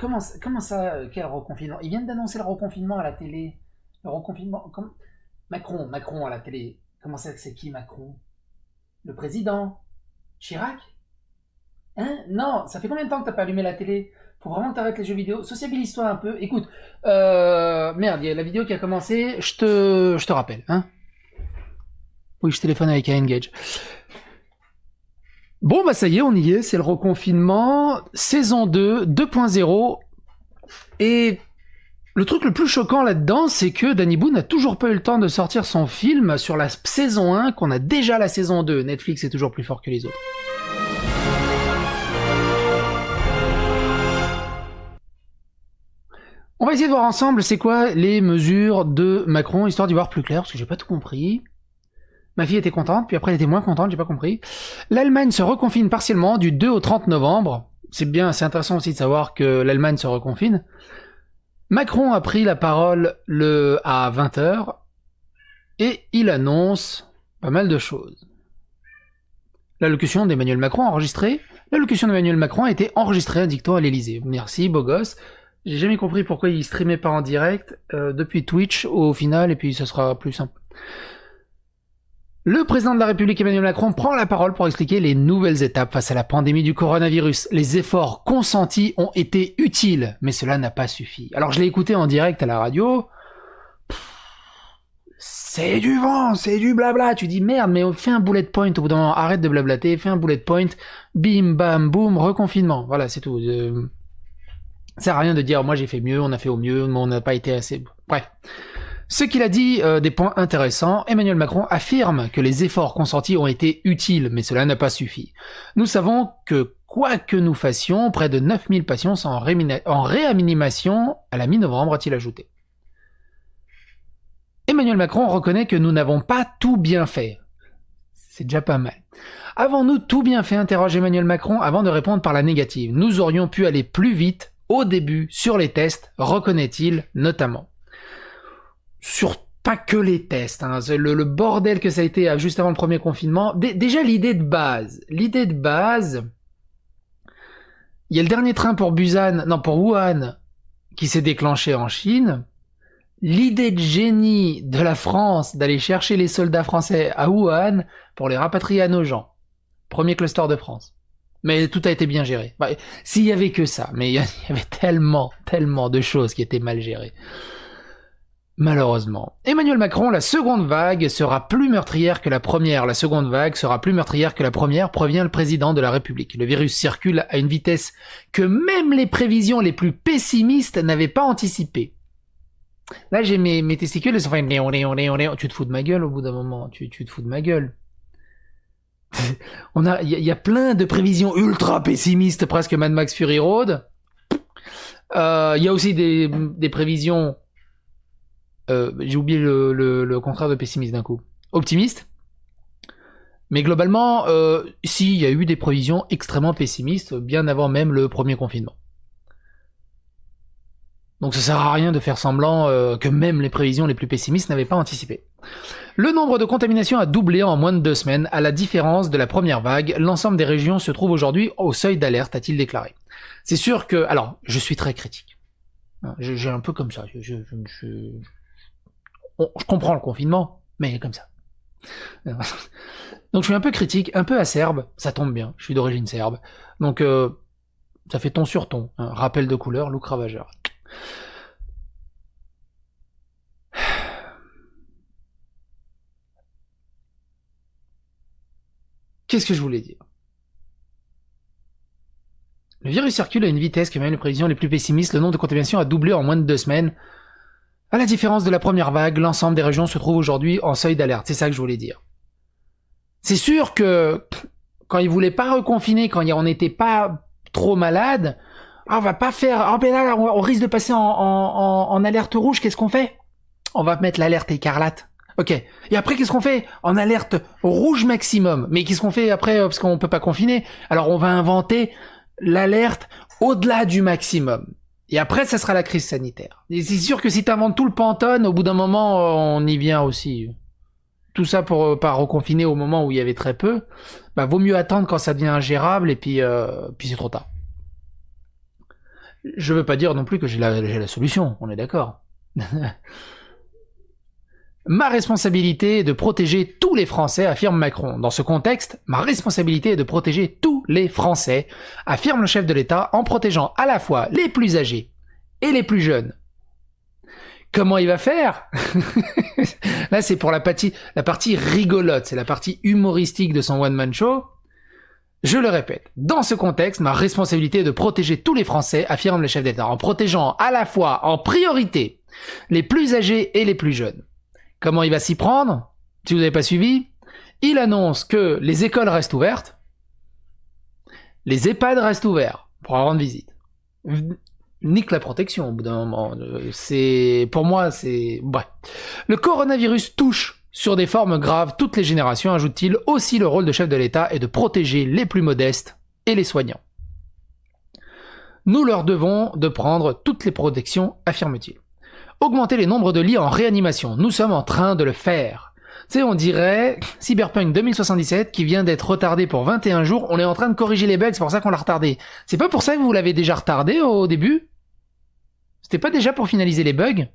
Comment, comment, ça, euh, quel reconfinement Ils viennent d'annoncer le reconfinement à la télé. Le reconfinement. Macron, Macron à la télé. Comment ça, c'est qui Macron Le président Chirac Hein Non, ça fait combien de temps que t'as pas allumé la télé Faut vraiment que t'arrêtes les jeux vidéo. Sociabilise-toi un peu. Écoute, euh, merde, y a la vidéo qui a commencé. Je te, je te rappelle. Hein oui, je téléphone avec Engage. Bon, bah ça y est, on y est. C'est le reconfinement. Saison 2, 2.0. Et le truc le plus choquant là-dedans, c'est que Danny Boone n'a toujours pas eu le temps de sortir son film sur la saison 1 qu'on a déjà la saison 2. Netflix est toujours plus fort que les autres. On va essayer de voir ensemble c'est quoi les mesures de Macron, histoire d'y voir plus clair, parce que j'ai pas tout compris. Ma fille était contente, puis après elle était moins contente, j'ai pas compris. L'Allemagne se reconfine partiellement du 2 au 30 novembre. C'est bien, c'est intéressant aussi de savoir que l'Allemagne se reconfine. Macron a pris la parole le à 20h et il annonce pas mal de choses. L'allocution d'Emmanuel Macron enregistrée, locution d'Emmanuel Macron a été enregistrée à dicton à l'Elysée. Merci, beau gosse. J'ai jamais compris pourquoi il streamait pas en direct euh, depuis Twitch au final et puis ce sera plus simple. Le président de la République Emmanuel Macron prend la parole pour expliquer les nouvelles étapes face à la pandémie du coronavirus. Les efforts consentis ont été utiles, mais cela n'a pas suffi. Alors je l'ai écouté en direct à la radio. C'est du vent, c'est du blabla. Tu dis merde, mais fais un bullet point au bout d'un moment. Arrête de blablater, fais un bullet point. Bim, bam, boum, reconfinement. Voilà, c'est tout. Euh, ça sert à rien de dire moi j'ai fait mieux, on a fait au mieux, mais on n'a pas été assez. Bref. Ce qu'il a dit euh, des points intéressants, Emmanuel Macron affirme que les efforts consentis ont été utiles, mais cela n'a pas suffi. Nous savons que quoi que nous fassions, près de 9000 patients sont en, en réanimation à la mi-novembre, a-t-il ajouté. Emmanuel Macron reconnaît que nous n'avons pas tout bien fait. C'est déjà pas mal. Avons-nous tout bien fait interroge Emmanuel Macron avant de répondre par la négative. Nous aurions pu aller plus vite au début sur les tests, reconnaît-il notamment sur pas que les tests, hein. le, bordel que ça a été euh, juste avant le premier confinement. déjà l'idée de base, l'idée de base, il y a le dernier train pour Busan, non pour Wuhan, qui s'est déclenché en Chine. L'idée de génie de la France d'aller chercher les soldats français à Wuhan pour les rapatrier à nos gens. Premier cluster de France. Mais tout a été bien géré. Bah, s'il y avait que ça, mais il y avait tellement, tellement de choses qui étaient mal gérées. Malheureusement. Emmanuel Macron, la seconde vague sera plus meurtrière que la première. La seconde vague sera plus meurtrière que la première, provient le président de la République. Le virus circule à une vitesse que même les prévisions les plus pessimistes n'avaient pas anticipée. Là, j'ai mes, mes testicules, ils sont faits. Tu te fous de ma gueule au bout d'un moment. Tu, tu te fous de ma gueule. On a, il y, a plein de prévisions ultra pessimistes, presque Mad Max Fury Road. Il euh, y a aussi des, des prévisions euh, j'ai oublié le, contraire de pessimiste d'un coup. Optimiste. Mais globalement, s'il euh, si, y a eu des prévisions extrêmement pessimistes, bien avant même le premier confinement. Donc ça sert à rien de faire semblant euh, que même les prévisions les plus pessimistes n'avaient pas anticipé. Le nombre de contaminations a doublé en moins de deux semaines. À la différence de la première vague, l'ensemble des régions se trouve aujourd'hui au seuil d'alerte, a-t-il déclaré. C'est sûr que... Alors, je suis très critique. Hein, j'ai un peu comme ça. Je, je, je, je comprends le confinement, mais il est comme ça. Euh, Donc je suis un peu critique, un peu acerbe, ça tombe bien, je suis d'origine serbe. Donc euh, ça fait ton sur ton, hein. rappel de couleur, look ravageur. Qu'est-ce que je voulais dire Le virus circule à une vitesse que même les prévisions les plus pessimistes, le nombre de contaminations a doublé en moins de deux semaines. À la différence de la première vague, l'ensemble des régions se trouve aujourd'hui en seuil d'alerte. C'est ça que je voulais dire. C'est sûr que quand ils voulaient pas reconfiner, quand on n'était pas trop malade, ah, on va pas faire, Oh ben là, on risque de passer en, en alerte rouge, qu'est-ce qu'on fait? On va mettre l'alerte écarlate. Ok. Et après, qu'est-ce qu'on fait En alerte rouge maximum. Mais qu'est-ce qu'on fait après euh, Parce qu'on peut pas confiner. Alors, on va inventer l'alerte au-delà du maximum. Et après, ça sera la crise sanitaire. Et c'est sûr que si t'inventes tout le pantone, au bout d'un moment, euh, on y vient aussi. Tout ça pour euh, pas reconfiner au moment où il y avait très peu. Bah, vaut mieux attendre quand ça devient ingérable et puis, euh, puis c'est trop tard. Je veux pas dire non plus que j'ai la, la solution, on est d'accord. Ma responsabilité est de protéger tous les Français, affirme Macron. Dans ce contexte, ma responsabilité est de protéger tous les Français, affirme le chef de l'État en protégeant à la fois les plus âgés et les plus jeunes. Comment il va faire Là, c'est pour la partie, la partie rigolote, c'est la partie humoristique de son one-man show. Je le répète, dans ce contexte, ma responsabilité est de protéger tous les Français, affirme le chef d'État, en protégeant à la fois, en priorité, les plus âgés et les plus jeunes. Comment il va s'y prendre Si vous n'avez pas suivi, il annonce que les écoles restent ouvertes, les EHPAD restent ouverts pour rendre visite. Nique la protection au bout d'un moment. C'est pour moi, c'est Le coronavirus touche sur des formes graves toutes les générations, ajoute-t-il. Aussi, le rôle de chef de l'État est de protéger les plus modestes et les soignants. Nous leur devons de prendre toutes les protections, affirme-t-il augmenter les nombres de lits en réanimation. Nous sommes en train de le faire. Tu sais, on dirait Cyberpunk 2077 qui vient d'être retardé pour 21 jours. On est en train de corriger les bugs, c'est pour ça qu'on l'a retardé. C'est pas pour ça que vous l'avez déjà retardé au début C'était pas déjà pour finaliser les bugs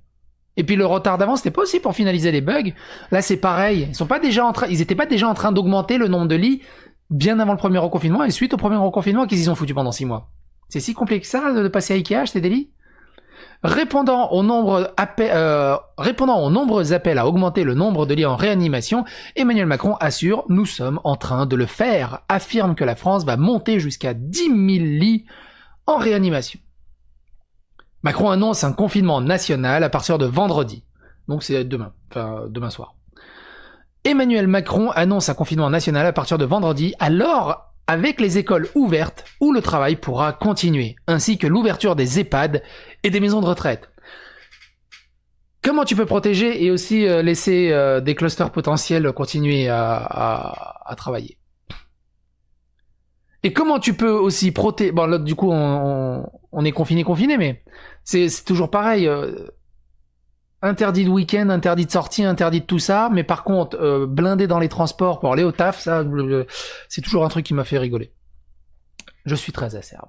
et puis le retard d'avant, c'était pas aussi pour finaliser les bugs. Là, c'est pareil. Ils sont pas déjà en train, ils étaient pas déjà en train d'augmenter le nombre de lits bien avant le premier reconfinement et suite au premier reconfinement qu'ils y ont foutu pendant 6 mois. C'est si compliqué que ça de passer à Ikea c'est des lits euh, répondant, aux nombreux appels à augmenter le nombre de lits en réanimation, Emmanuel Macron assure Nous sommes en train de le faire, affirme que la France va monter jusqu'à 10 000 lits en réanimation. Macron annonce un confinement national à partir de vendredi. Donc c'est demain, enfin demain soir. Emmanuel Macron annonce un confinement national à partir de vendredi, alors avec les écoles ouvertes où le travail pourra continuer, ainsi que l'ouverture des EHPAD et des maisons de retraite. Comment tu peux protéger et aussi euh, laisser euh, des clusters potentiels continuer à, travailler et comment tu peux aussi protéger Bon, là, du coup, on, est confiné, confiné, mais c'est toujours pareil. Euh, interdit de week-end, interdit de sortie, interdit de tout ça, mais par contre, blinder blindé dans les transports pour aller au taf, ça, c'est toujours un truc qui m'a fait rigoler. Je suis très acerbe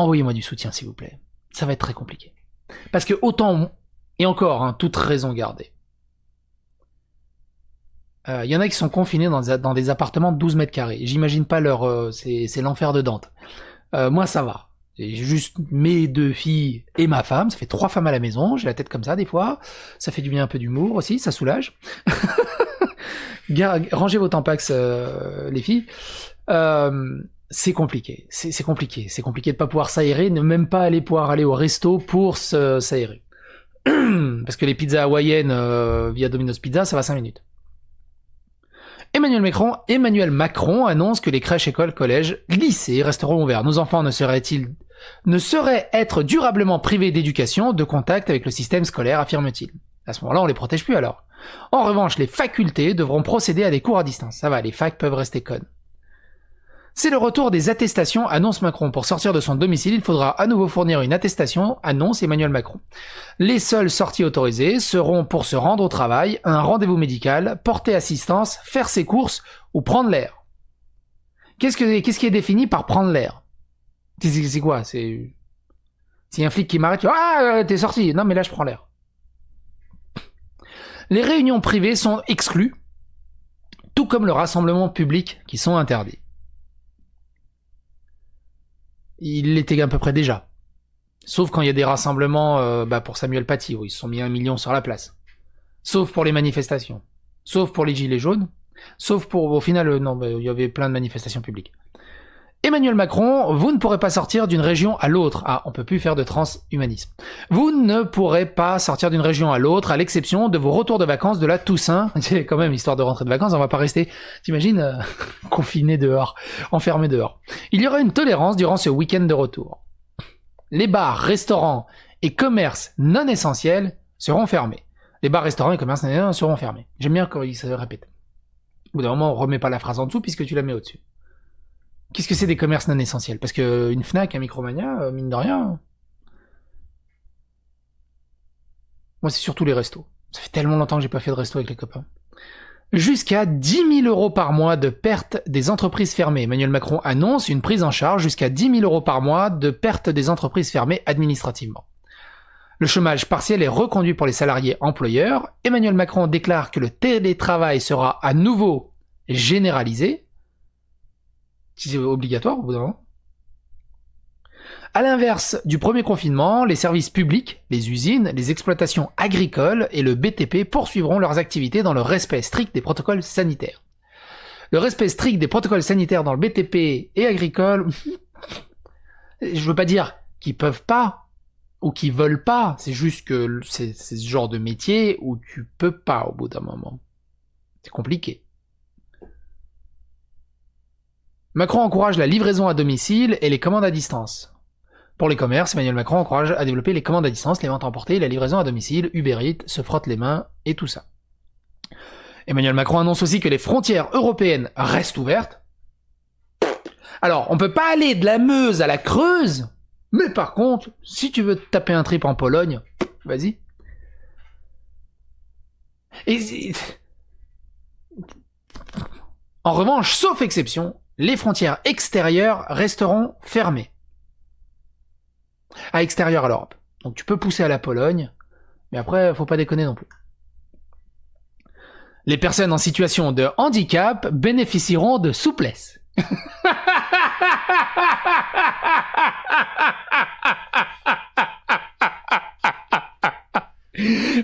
envoyez-moi du soutien, s'il vous plaît. Ça va être très compliqué. Parce que autant, et encore, hein, toute raison gardée, il euh, y en a qui sont confinés dans des, appartements de 12 mètres carrés. J'imagine pas leur... Euh, c'est l'enfer de Dante. Euh, moi, ça va. J'ai juste mes deux filles et ma femme. Ça fait trois femmes à la maison. J'ai la tête comme ça des fois. Ça fait du bien un peu d'humour aussi. Ça soulage. Rangez vos tampax, les filles. Euh, c'est compliqué, c'est compliqué, c'est compliqué de pas pouvoir s'aérer, ne même pas aller pouvoir aller au resto pour s'aérer. Parce que les pizzas hawaïennes euh, via Domino's Pizza, ça va 5 minutes. Emmanuel Macron, Emmanuel Macron annonce que les crèches, écoles, collèges, lycées resteront ouverts. Nos enfants ne seraient-ils ne seraient être durablement privés d'éducation, de contact avec le système scolaire, affirme-t-il. À ce moment-là, on les protège plus alors. En revanche, les facultés devront procéder à des cours à distance. Ça va, les facs peuvent rester connes. C'est le retour des attestations, annonce Macron. Pour sortir de son domicile, il faudra à nouveau fournir une attestation, annonce Emmanuel Macron. Les seules sorties autorisées seront pour se rendre au travail, un rendez-vous médical, porter assistance, faire ses courses ou prendre l'air. Qu'est-ce, qui est défini par prendre l'air c'est, quoi C'est un flic qui m'arrête, ah euh, t'es sorti. Non mais là je prends l'air. Les réunions privées sont exclues, tout comme le rassemblement public qui sont interdits il l'était à peu près déjà. Sauf quand il y a des rassemblements euh, bah pour Samuel Paty, où ils se sont mis un million sur la place. Sauf pour les manifestations. Sauf pour les gilets jaunes. Sauf pour, au final, euh, non, bah, il y avait plein de manifestations publiques. Emmanuel Macron, vous ne pourrez pas sortir d'une région à l'autre. Ah, on peut plus faire de transhumanisme. Vous ne pourrez pas sortir d'une région à l'autre, à l'exception de vos retours de vacances de la Toussaint. C'est quand même histoire de rentrer de vacances, on va pas rester, t'imagines, euh, confiné dehors, enfermé dehors. Il y aura une tolérance durant ce week-end de retour. Les bars, restaurants et commerces non essentiels seront fermés. Les bars, restaurants et commerces non essentiels seront fermés. J'aime bien quand il se répète. Au bout d'un moment, on remet pas la phrase en dessous puisque tu la mets au-dessus. Qu'est-ce que c'est des commerces non essentiels Parce que une Fnac, un Micromania, euh, mine de rien. Moi, c'est surtout les restos. Ça fait tellement longtemps que j'ai pas fait de resto avec les copains. Jusqu'à 10 000 euros par mois de perte des entreprises fermées. Emmanuel Macron annonce une prise en charge jusqu'à 10 000 euros par mois de perte des entreprises fermées administrativement. Le chômage partiel est reconduit pour les salariés employeurs. Emmanuel Macron déclare que le télétravail sera à nouveau généralisé si c'est obligatoire au bout d'un moment. À l'inverse du premier confinement, les services publics, les usines, les exploitations agricoles et le BTP poursuivront leurs activités dans le respect strict des protocoles sanitaires. Le respect strict des protocoles sanitaires dans le BTP et agricole, je veux pas dire qu'ils peuvent pas ou qu'ils veulent pas, c'est juste que c'est ce genre de métier où tu peux pas au bout d'un moment. C'est compliqué. Macron encourage la livraison à domicile et les commandes à distance. Pour les commerces, Emmanuel Macron encourage à développer les commandes à distance, les ventes emportées, la livraison à domicile, Uber Eats se frotte les mains et tout ça. Emmanuel Macron annonce aussi que les frontières européennes restent ouvertes. Alors, on peut pas aller de la Meuse à la Creuse, mais par contre, si tu veux taper un trip en Pologne, vas-y. En revanche, sauf exception, les frontières extérieures resteront fermées. À extérieur à l'Europe. Donc tu peux pousser à la Pologne, mais après, faut pas déconner non plus. Les personnes en situation de handicap bénéficieront de souplesse.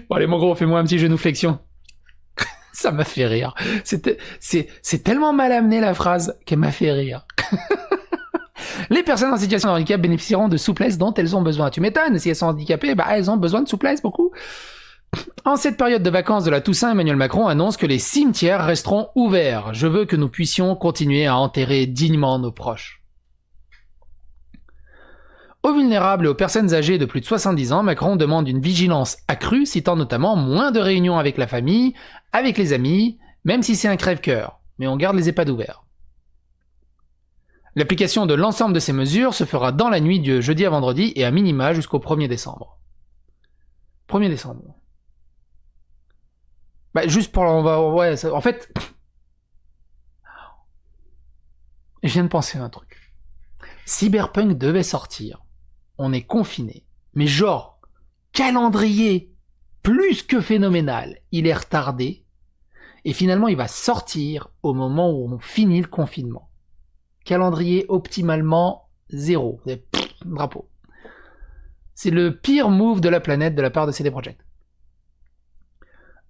bon allez mon gros, fais-moi un petit genou flexion ça m'a fait rire. C'est tellement mal amené la phrase qu'elle m'a fait rire. Les personnes en situation de handicap bénéficieront de souplesse dont elles ont besoin. Tu m'étonnes, si elles sont handicapées, bah, elles ont besoin de souplesse beaucoup. En cette période de vacances de la Toussaint, Emmanuel Macron annonce que les cimetières resteront ouverts. Je veux que nous puissions continuer à enterrer dignement nos proches. Aux vulnérables et aux personnes âgées de plus de 70 ans, Macron demande une vigilance accrue, citant notamment moins de réunions avec la famille, avec les amis, même si c'est un crève-cœur, mais on garde les EHPAD ouverts. L'application de l'ensemble de ces mesures se fera dans la nuit du jeudi à vendredi et à minima jusqu'au 1er décembre. 1er décembre. Bah juste pour on en fait je viens de penser à un truc. Cyberpunk devait sortir. On est confiné, mais genre calendrier plus que phénoménal, il est retardé et finalement, il va sortir au moment où on finit le confinement. Calendrier optimalement zéro. drapeau. C'est le pire move de la planète de la part de CD Projekt.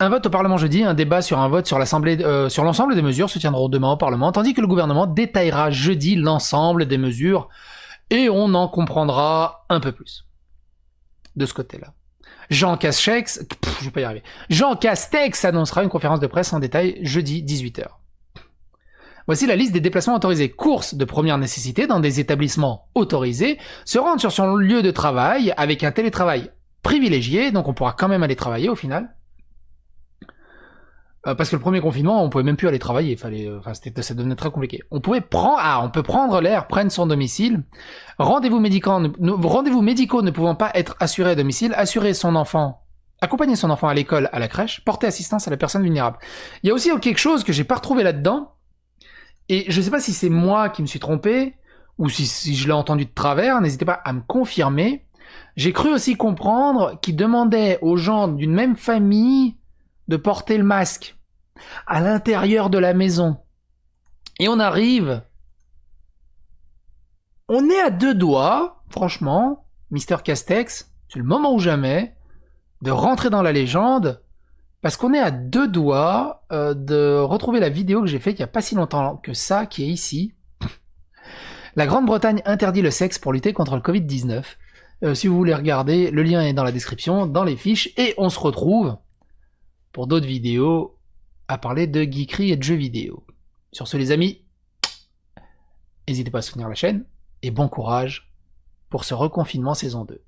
Un vote au Parlement jeudi, un débat sur un vote sur l'Assemblée, euh, sur l'ensemble des mesures se tiendront demain au Parlement, tandis que le gouvernement détaillera jeudi l'ensemble des mesures et on en comprendra un peu plus de ce côté-là. Jean Castex, vais pas y arriver. Jean Castex annoncera une conférence de presse en détail jeudi 18h. Voici la liste des déplacements autorisés. Courses de première nécessité dans des établissements autorisés, se rendre sur son lieu de travail avec un télétravail privilégié, donc on pourra quand même aller travailler au final. Euh, parce que le premier confinement, on pouvait même plus aller travailler. Fallait, euh, enfin, ça devenait très compliqué. On pouvait prendre, ah, on peut prendre l'air, prendre son domicile. Rendez-vous médicaux, rendez-vous médicaux ne pouvant pas être assurés à domicile, assurer son enfant, accompagner son enfant à l'école, à la crèche, porter assistance à la personne vulnérable. Il y a aussi quelque chose que j'ai pas retrouvé là-dedans. Et je sais pas si c'est moi qui me suis trompé ou si, si je l'ai entendu de travers. N'hésitez pas à me confirmer. J'ai cru aussi comprendre qu'il demandait aux gens d'une même famille de porter le masque à l'intérieur de la maison. Et on arrive. On est à deux doigts, franchement, Mister Castex, c'est le moment ou jamais, de rentrer dans la légende, parce qu'on est à deux doigts euh, de retrouver la vidéo que j'ai faite il n'y a pas si longtemps que ça, qui est ici. la Grande-Bretagne interdit le sexe pour lutter contre le Covid-19. Euh, si vous voulez regarder, le lien est dans la description, dans les fiches, et on se retrouve pour d'autres vidéos à parler de geekery et de jeux vidéo. Sur ce les amis, n'hésitez pas à soutenir la chaîne et bon courage pour ce reconfinement saison 2.